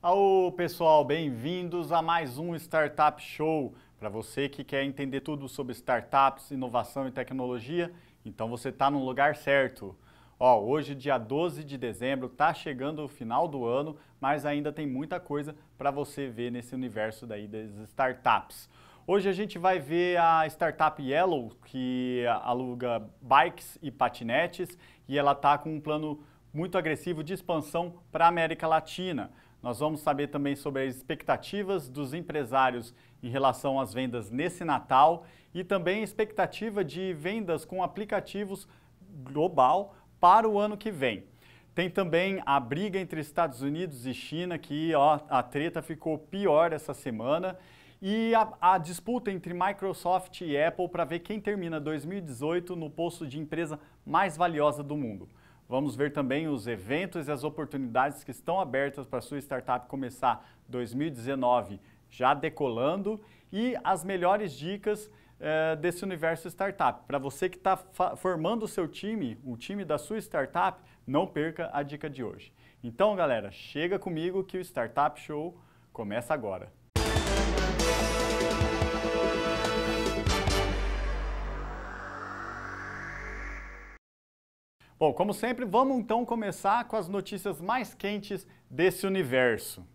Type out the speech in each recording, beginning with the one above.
Alô, pessoal, bem-vindos a mais um Startup Show. Para você que quer entender tudo sobre startups, inovação e tecnologia, então você está no lugar certo. Ó, hoje, dia 12 de dezembro, está chegando o final do ano, mas ainda tem muita coisa para você ver nesse universo daí das startups. Hoje a gente vai ver a startup Yellow, que aluga bikes e patinetes, e ela está com um plano muito agressivo de expansão para a América Latina. Nós vamos saber também sobre as expectativas dos empresários em relação às vendas nesse Natal e também a expectativa de vendas com aplicativos global para o ano que vem. Tem também a briga entre Estados Unidos e China, que ó, a treta ficou pior essa semana, e a, a disputa entre Microsoft e Apple para ver quem termina 2018 no posto de empresa mais valiosa do mundo. Vamos ver também os eventos e as oportunidades que estão abertas para a sua startup começar 2019 já decolando e as melhores dicas eh, desse universo startup. Para você que está formando o seu time, o time da sua startup, não perca a dica de hoje. Então, galera, chega comigo que o Startup Show começa agora. Bom, como sempre, vamos então começar com as notícias mais quentes desse universo.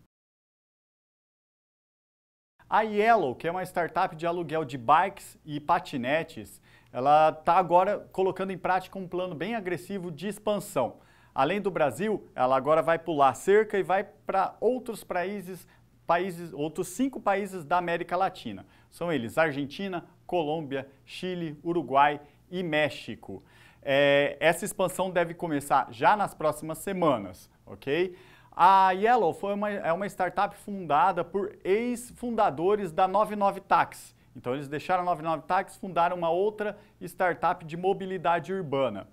A Yellow, que é uma startup de aluguel de bikes e patinetes, ela está agora colocando em prática um plano bem agressivo de expansão. Além do Brasil, ela agora vai pular cerca e vai para outros países, países, outros cinco países da América Latina. São eles Argentina, Colômbia, Chile, Uruguai e México. É, essa expansão deve começar já nas próximas semanas, ok? A Yellow foi uma, é uma startup fundada por ex-fundadores da 99 Taxi. Então eles deixaram a 99 Taxi, fundaram uma outra startup de mobilidade urbana.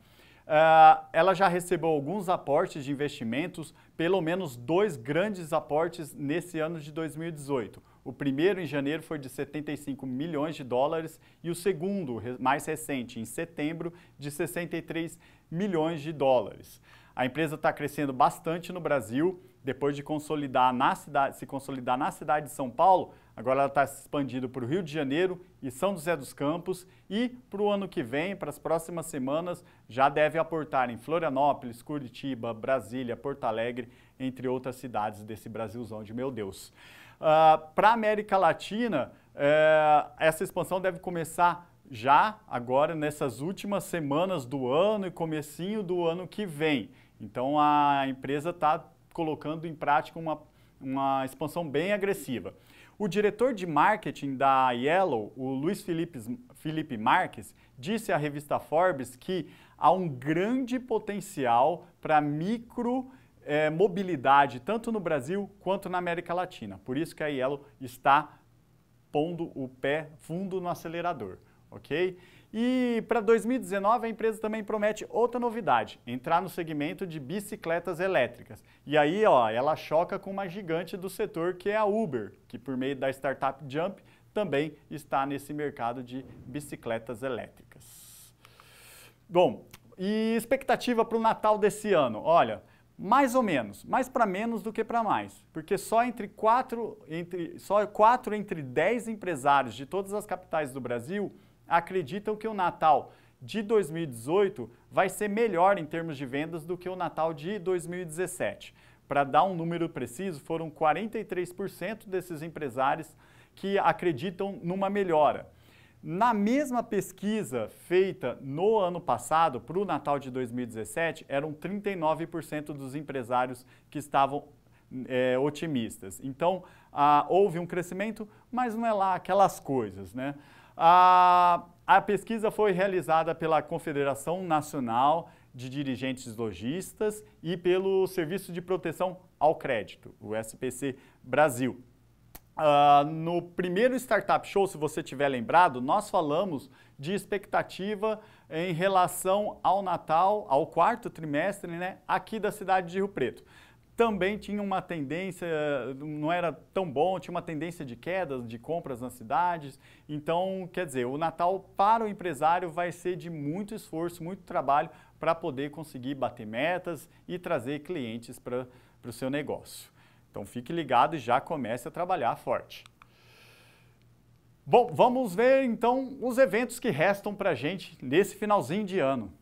Uh, ela já recebeu alguns aportes de investimentos, pelo menos dois grandes aportes nesse ano de 2018. O primeiro, em janeiro, foi de 75 milhões de dólares e o segundo, mais recente, em setembro, de 63 milhões de dólares. A empresa está crescendo bastante no Brasil. Depois de consolidar na cidade, se consolidar na cidade de São Paulo, agora ela está expandindo para o Rio de Janeiro e São José dos Campos. E para o ano que vem, para as próximas semanas, já deve aportar em Florianópolis, Curitiba, Brasília, Porto Alegre, entre outras cidades desse Brasilzão de meu Deus. Uh, ah, Para a América Latina, uh, essa expansão deve começar já agora nessas últimas semanas do ano e comecinho do ano que vem. Então a empresa está colocando em prática uma, uma expansão bem agressiva. O diretor de marketing da Yellow, o Luiz Felipe, Felipe Marques, disse à revista Forbes que há um grande potencial para micro é, mobilidade, tanto no Brasil quanto na América Latina. Por isso que a Yellow está pondo o pé fundo no acelerador, ok? E para 2019 a empresa também promete outra novidade, entrar no segmento de bicicletas elétricas. E aí, ó, ela choca com uma gigante do setor que é a Uber, que por meio da startup Jump também está nesse mercado de bicicletas elétricas. Bom, e expectativa para o Natal desse ano? Olha, mais ou menos, mais para menos do que para mais, porque só entre quatro entre, só 4 entre 10 empresários de todas as capitais do Brasil acreditam que o Natal de 2018 vai ser melhor em termos de vendas do que o Natal de 2017. Para dar um número preciso, foram 43% desses empresários que acreditam numa melhora. Na mesma pesquisa feita no ano passado, para o Natal de 2017, eram 39% dos empresários que estavam é, otimistas. Então, ah, houve um crescimento, mas não é lá aquelas coisas, né? Ah, a pesquisa foi realizada pela Confederação Nacional de Dirigentes Logistas e pelo Serviço de Proteção ao Crédito, o SPC Brasil. Uh, no primeiro Startup Show, se você tiver lembrado, nós falamos de expectativa em relação ao Natal, ao quarto trimestre, né, aqui da cidade de Rio Preto. Também tinha uma tendência, não era tão bom, tinha uma tendência de quedas de compras nas cidades. Então, quer dizer, o Natal para o empresário vai ser de muito esforço, muito trabalho para poder conseguir bater metas e trazer clientes para o seu negócio. Então fique ligado e já comece a trabalhar forte. Bom, vamos ver então os eventos que restam para a gente nesse finalzinho de ano.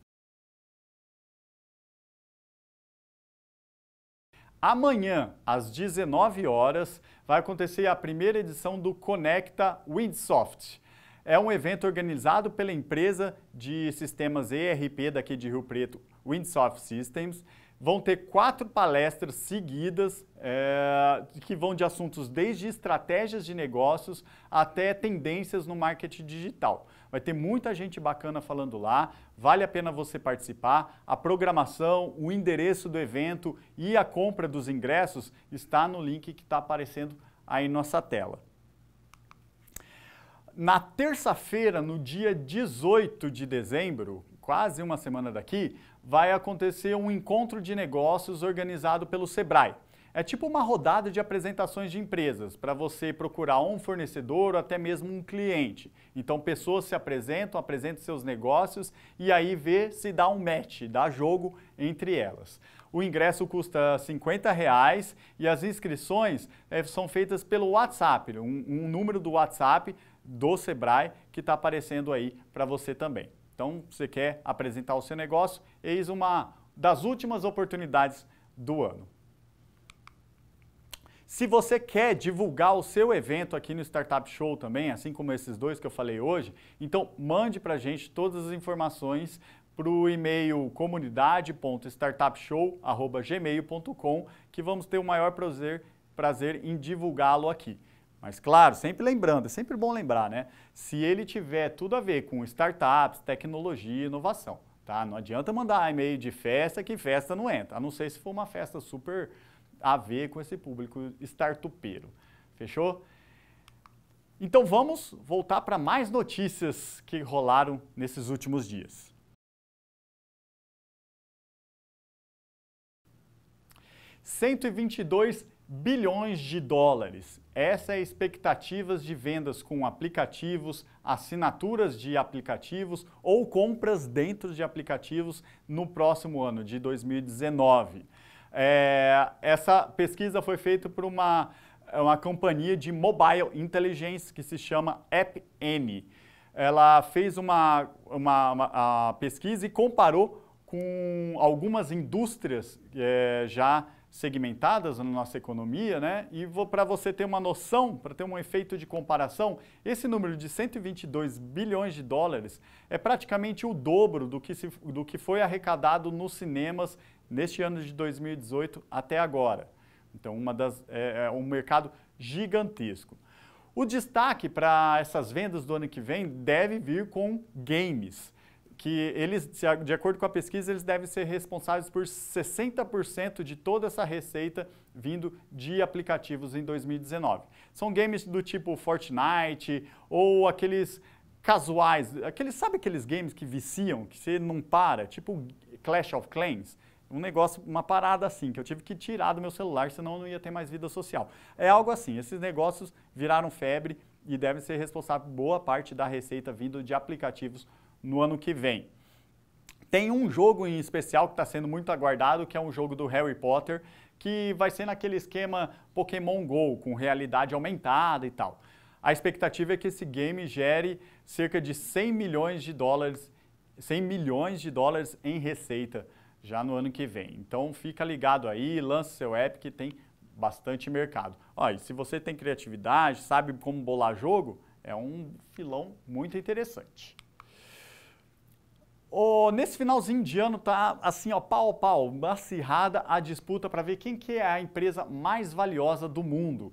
Amanhã, às 19 horas, vai acontecer a primeira edição do Conecta Windsoft. É um evento organizado pela empresa de sistemas ERP daqui de Rio Preto, Windsoft Systems, Vão ter quatro palestras seguidas é, que vão de assuntos desde estratégias de negócios até tendências no marketing digital. Vai ter muita gente bacana falando lá, vale a pena você participar. A programação, o endereço do evento e a compra dos ingressos está no link que está aparecendo aí em nossa tela. Na terça-feira, no dia 18 de dezembro, quase uma semana daqui, vai acontecer um encontro de negócios organizado pelo Sebrae. É tipo uma rodada de apresentações de empresas para você procurar um fornecedor ou até mesmo um cliente. Então, pessoas se apresentam, apresentam seus negócios e aí vê se dá um match, dá jogo entre elas. O ingresso custa R$ reais, e as inscrições é, são feitas pelo WhatsApp, um, um número do WhatsApp do Sebrae que está aparecendo aí para você também. Então, você quer apresentar o seu negócio, eis uma das últimas oportunidades do ano. Se você quer divulgar o seu evento aqui no Startup Show também, assim como esses dois que eu falei hoje, então mande para a gente todas as informações para o e-mail comunidade.startupshow.gmail.com que vamos ter o maior prazer, prazer em divulgá-lo aqui. Mas claro, sempre lembrando, é sempre bom lembrar, né? Se ele tiver tudo a ver com startups, tecnologia, inovação, tá? Não adianta mandar e-mail de festa que festa não entra, a não ser se for uma festa super a ver com esse público startupeiro. Fechou? Então vamos voltar para mais notícias que rolaram nesses últimos dias. R$ 122 bilhões de dólares. Essa é expectativas de vendas com aplicativos, assinaturas de aplicativos ou compras dentro de aplicativos no próximo ano de 2019. É, essa pesquisa foi feita por uma, uma companhia de mobile intelligence que se chama AppN. Ela fez uma, uma, uma pesquisa e comparou com algumas indústrias é, já segmentadas na nossa economia, né? E para você ter uma noção, para ter um efeito de comparação, esse número de 122 bilhões de dólares é praticamente o dobro do que, se, do que foi arrecadado nos cinemas neste ano de 2018 até agora. Então, uma das, é, é um mercado gigantesco. O destaque para essas vendas do ano que vem deve vir com games que eles, de acordo com a pesquisa, eles devem ser responsáveis por 60% de toda essa receita vindo de aplicativos em 2019. São games do tipo Fortnite ou aqueles casuais, aqueles, sabe aqueles games que viciam, que você não para, tipo Clash of Clans? um negócio, uma parada assim, que eu tive que tirar do meu celular, senão eu não ia ter mais vida social. É algo assim, esses negócios viraram febre e devem ser responsáveis por boa parte da receita vindo de aplicativos no ano que vem. Tem um jogo em especial que está sendo muito aguardado, que é um jogo do Harry Potter, que vai ser naquele esquema Pokémon Go, com realidade aumentada e tal. A expectativa é que esse game gere cerca de 100 milhões de dólares, 100 milhões de dólares em receita já no ano que vem. Então fica ligado aí, lança seu app que tem bastante mercado. Ó, se você tem criatividade, sabe como bolar jogo, é um filão muito interessante nesse finalzinho de ano tá assim, ó, pau a pau, acirrada a disputa para ver quem que é a empresa mais valiosa do mundo.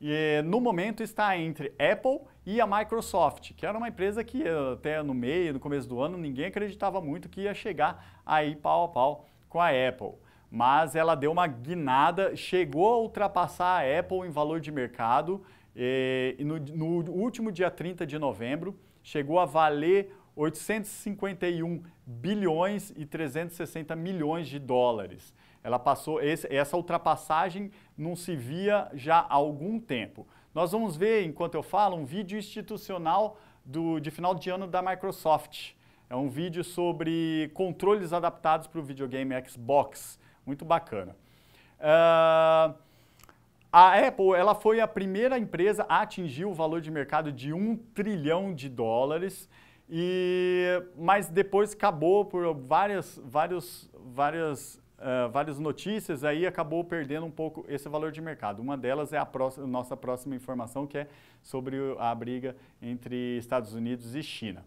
E no momento está entre Apple e a Microsoft, que era uma empresa que até no meio, no começo do ano, ninguém acreditava muito que ia chegar aí pau a pau com a Apple. Mas ela deu uma guinada, chegou a ultrapassar a Apple em valor de mercado eh, e no, no último dia 30 de novembro chegou a valer 851 bilhões e 360 milhões de dólares. Ela passou esse, essa ultrapassagem não se via já há algum tempo. Nós vamos ver, enquanto eu falo, um vídeo institucional do, de final de ano da Microsoft. É um vídeo sobre controles adaptados para o videogame Xbox. Muito bacana. Uh, a Apple ela foi a primeira empresa a atingir o valor de mercado de um trilhão de dólares. E, mas depois acabou por várias, várias, várias, uh, eh, várias notícias, aí acabou perdendo um pouco esse valor de mercado. Uma delas é a próxima, nossa próxima informação, que é sobre a briga entre Estados Unidos e China.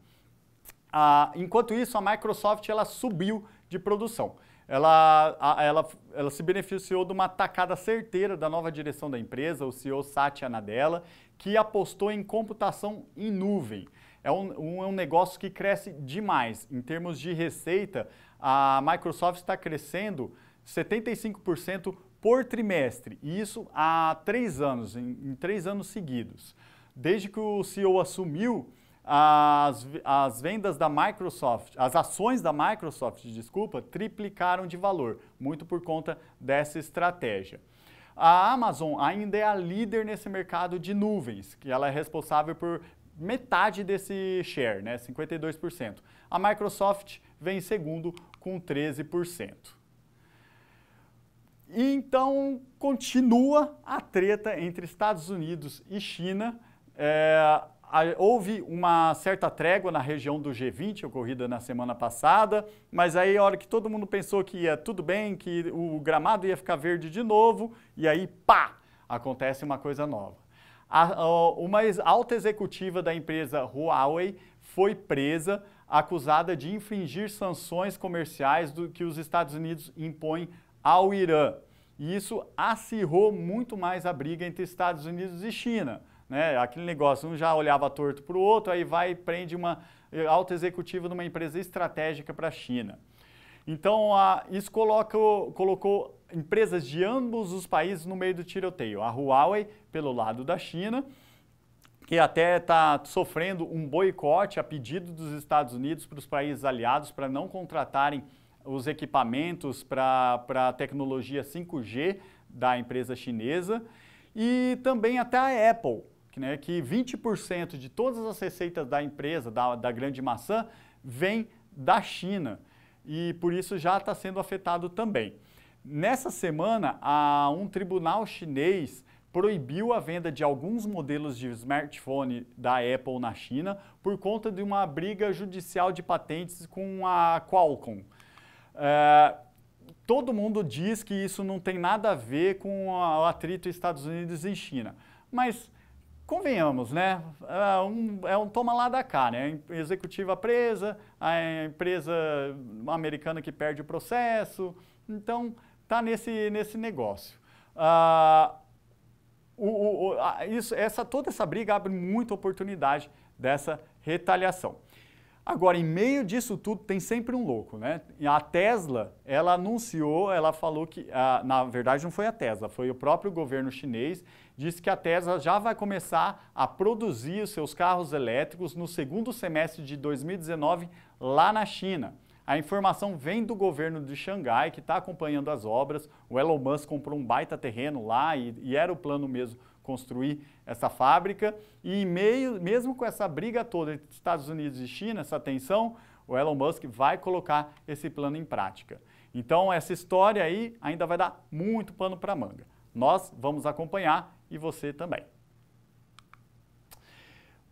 enquanto isso, a Microsoft ela subiu de produção. Ela, a, ela, ela se beneficiou de uma atacada certeira da nova direção da empresa, o CEO Satya Nadella, que apostou em computação em nuvem é um, é um negócio que cresce demais. Em termos de receita, a Microsoft está crescendo 75% por trimestre, e isso há três anos, em, em três anos seguidos. Desde que o CEO assumiu, as, as vendas da Microsoft, as ações da Microsoft, desculpa, triplicaram de valor, muito por conta dessa estratégia. A Amazon ainda é a líder nesse mercado de nuvens, que ela é responsável por metade desse share, né, 52%. A Microsoft vem em segundo com 13%. E então continua a treta entre Estados Unidos e China. É, houve uma certa trégua na região do G20, ocorrida na semana passada, mas aí a hora que todo mundo pensou que ia tudo bem, que o gramado ia ficar verde de novo, e aí pá, acontece uma coisa nova. A, a, uma alta executiva da empresa Huawei foi presa, acusada de infringir sanções comerciais do que os Estados Unidos impõem ao Irã. E isso acirrou muito mais a briga entre Estados Unidos e China. Né? Aquele negócio, um já olhava torto para o outro, aí vai e prende uma eh, alta executiva de uma empresa estratégica para a China. Então, a, isso coloca, colocou empresas de ambos os países no meio do tiroteio. A Huawei, pelo lado da China, que até está sofrendo um boicote a pedido dos Estados Unidos para os países aliados para não contratarem os equipamentos para a tecnologia 5G da empresa chinesa. E também até a Apple, que, né, que 20% de todas as receitas da empresa, da, da grande maçã, vem da China. E por isso já está sendo afetado também. Nessa semana, um tribunal chinês proibiu a venda de alguns modelos de smartphone da Apple na China por conta de uma briga judicial de patentes com a Qualcomm. É, todo mundo diz que isso não tem nada a ver com o atrito Estados Unidos e China, mas convenhamos, né? É um, é um toma lá da cá, né? A executiva presa, a empresa americana que perde o processo, então está nesse, nesse negócio. Ah, o, o, a, isso, essa, toda essa briga abre muita oportunidade dessa retaliação. Agora, em meio disso tudo, tem sempre um louco, né? A Tesla, ela anunciou, ela falou que, ah, na verdade não foi a Tesla, foi o próprio governo chinês, disse que a Tesla já vai começar a produzir os seus carros elétricos no segundo semestre de 2019 lá na China. A informação vem do governo de Xangai, que está acompanhando as obras. O Elon Musk comprou um baita terreno lá e, e era o plano mesmo construir essa fábrica. E meio, mesmo com essa briga toda entre Estados Unidos e China, essa tensão, o Elon Musk vai colocar esse plano em prática. Então, essa história aí ainda vai dar muito pano para manga. Nós vamos acompanhar e você também.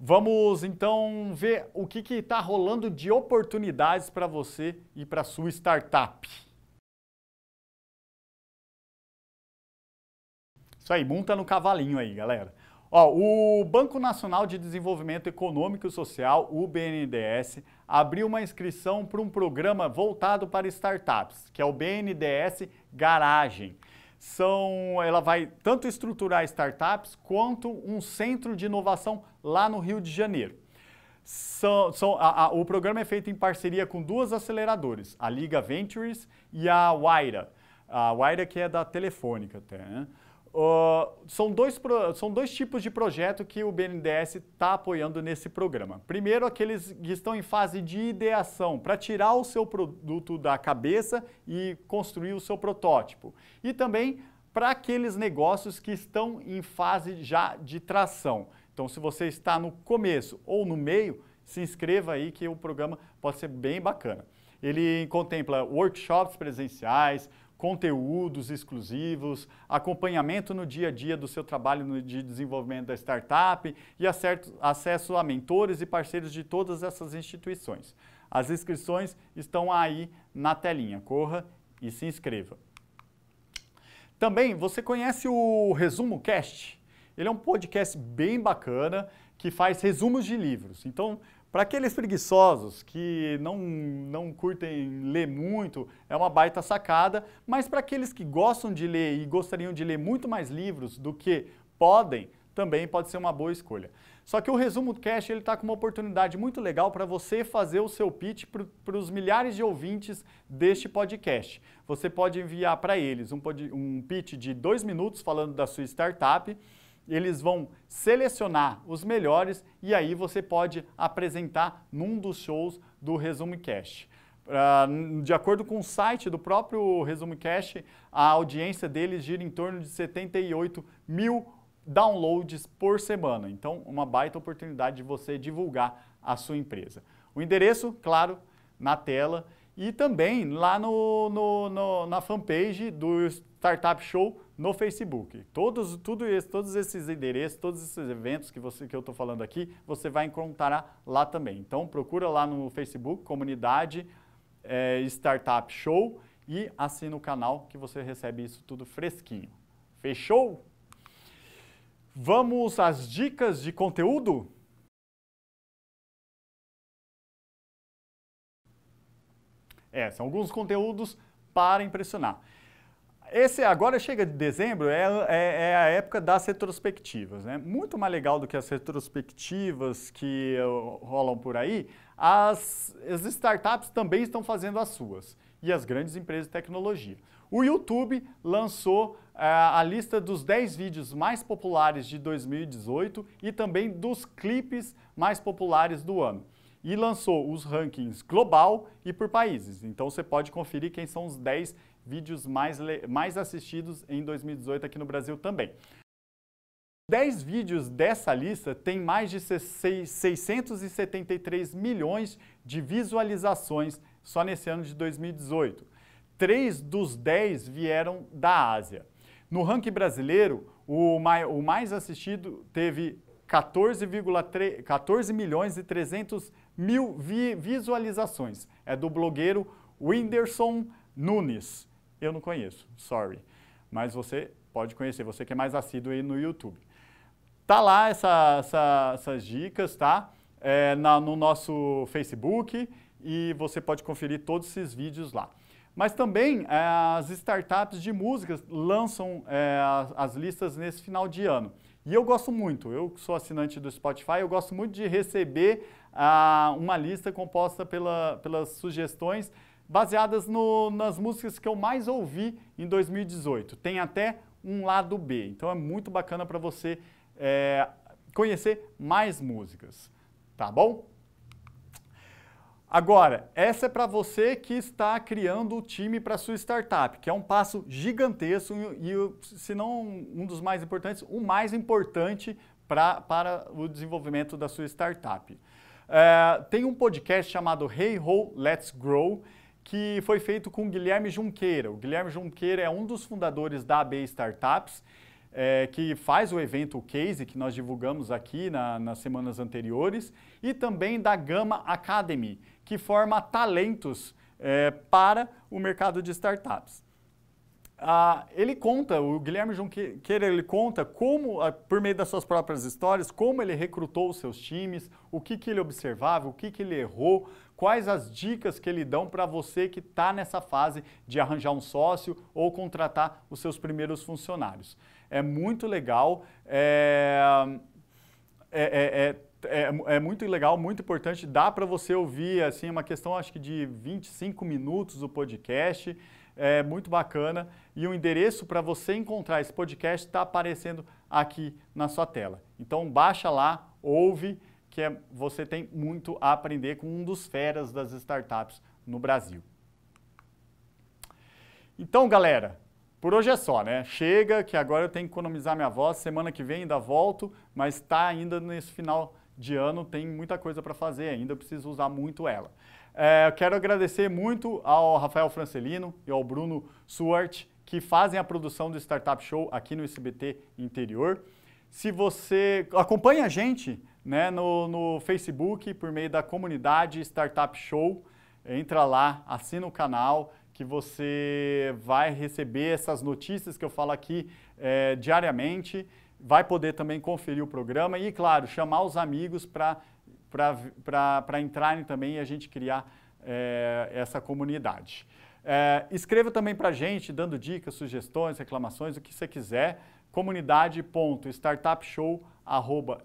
Vamos então ver o que está rolando de oportunidades para você e para sua startup. Isso aí, monta no cavalinho aí, galera. Ó, o Banco Nacional de Desenvolvimento Econômico e Social, o BNDES, abriu uma inscrição para um programa voltado para startups, que é o BNDES Garagem são, ela vai tanto estruturar startups quanto um centro de inovação lá no Rio de Janeiro. São, são, a, a, o programa é feito em parceria com duas aceleradoras, a Liga Ventures e a Waira. A Waira que é da Telefônica até, né? Uh, são, dois são dois tipos de projeto que o BNDES está apoiando nesse programa. Primeiro, aqueles que estão em fase de ideação, para tirar o seu produto da cabeça e construir o seu protótipo. E também para aqueles negócios que estão em fase já de tração. Então, se você está no começo ou no meio, se inscreva aí que o programa pode ser bem bacana. Ele contempla workshops presenciais, conteúdos exclusivos, acompanhamento no dia a dia do seu trabalho de desenvolvimento da startup e acesso a mentores e parceiros de todas essas instituições. As inscrições estão aí na telinha. Corra e se inscreva. Também você conhece o Resumo Cast? Ele é um podcast bem bacana que faz resumos de livros. Então, para aqueles preguiçosos que não, não curtem ler muito, é uma baita sacada, mas para aqueles que gostam de ler e gostariam de ler muito mais livros do que podem, também pode ser uma boa escolha. Só que o Resumo Cash está com uma oportunidade muito legal para você fazer o seu pitch para os milhares de ouvintes deste podcast. Você pode enviar para eles um, um pitch de dois minutos falando da sua startup, eles vão selecionar os melhores e aí você pode apresentar num dos shows do ResumeCast. Cash. Uh, de acordo com o site do próprio ResumeCast, Cash, a audiência deles gira em torno de 78 mil downloads por semana. Então, uma baita oportunidade de você divulgar a sua empresa. O endereço, claro, na tela e também lá no, no, no na fanpage do Startup Show no Facebook. Todos, tudo esse, todos esses endereços, todos esses eventos que, você, que eu estou falando aqui, você vai encontrar lá também. Então, procura lá no Facebook, comunidade é, Startup Show e assina o canal que você recebe isso tudo fresquinho. Fechou? Vamos às dicas de conteúdo? É, são alguns conteúdos para impressionar esse agora chega de dezembro, é, é, é, a época das retrospectivas. Né? Muito mais legal do que as retrospectivas que uh, rolam por aí, as, as startups também estão fazendo as suas. E as grandes empresas de tecnologia. O YouTube lançou uh, a lista dos 10 vídeos mais populares de 2018 e também dos clipes mais populares do ano. E lançou os rankings global e por países. Então você pode conferir quem são os 10 vídeos mais, mais assistidos em 2018 aqui no Brasil também. 10 vídeos dessa lista têm mais de 673 milhões de visualizações só nesse ano de 2018. Três dos 10 vieram da Ásia. No ranking brasileiro, o mais assistido teve 14,3 14 milhões e 300 mil visualizações. É do blogueiro Whindersson Nunes eu não conheço, sorry. Mas você pode conhecer, você que é mais assíduo aí no YouTube. Tá lá essa, essa, essas dicas, tá? É, na, no nosso Facebook e você pode conferir todos esses vídeos lá. Mas também é, as startups de músicas lançam é, as, as listas nesse final de ano. E eu gosto muito, eu sou assinante do Spotify, eu gosto muito de receber ah, uma lista composta pela, pelas sugestões baseadas no, nas músicas que eu mais ouvi em 2018. Tem até um lado B, então é muito bacana para você é, conhecer mais músicas, tá bom? Agora, essa é para você que está criando o time para sua startup, que é um passo gigantesco e, se não um dos mais importantes, o mais importante pra, para o desenvolvimento da sua startup. É, tem um podcast chamado Hey Ho, Let's Grow, que foi feito com o Guilherme Junqueira. O Guilherme Junqueira é um dos fundadores da AB Startups, é, que faz o evento Case, que nós divulgamos aqui na, nas semanas anteriores, e também da Gama Academy, que forma talentos é, para o mercado de startups. Ah, ele conta, o Guilherme Junqueira, ele conta como, ah, por meio das suas próprias histórias, como ele recrutou os seus times, o que, que ele observava, o que, que ele errou, quais as dicas que ele dão para você que está nessa fase de arranjar um sócio ou contratar os seus primeiros funcionários. É muito legal, é, é, é, é muito legal, muito importante, dá para você ouvir assim, uma questão acho que de 25 minutos o podcast, é muito bacana e o endereço para você encontrar esse podcast está aparecendo aqui na sua tela. Então baixa lá, ouve, que é, você tem muito a aprender com um dos feras das startups no Brasil. Então, galera, por hoje é só, né? Chega que agora eu tenho que economizar minha voz. Semana que vem ainda volto, mas está ainda nesse final de ano, tem muita coisa para fazer ainda, eu preciso usar muito ela. É, quero agradecer muito ao Rafael Francelino e ao Bruno Suart, que fazem a produção do Startup Show aqui no SBT Interior. Se você acompanha a gente né, no, no Facebook por meio da comunidade Startup Show. Entra lá, assina o canal que você vai receber essas notícias que eu falo aqui é, diariamente. Vai poder também conferir o programa e, claro, chamar os amigos para entrarem também e a gente criar é, essa comunidade. É, escreva também para a gente, dando dicas, sugestões, reclamações, o que você quiser, comunidade.startupshow.com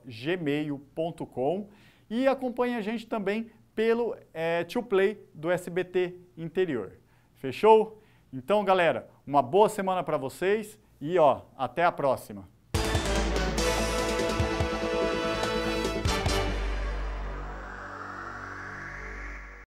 gmail.com e acompanhe a gente também pelo é, Tio Play do SBT Interior. Fechou? Então, galera, uma boa semana para vocês e ó, até a próxima.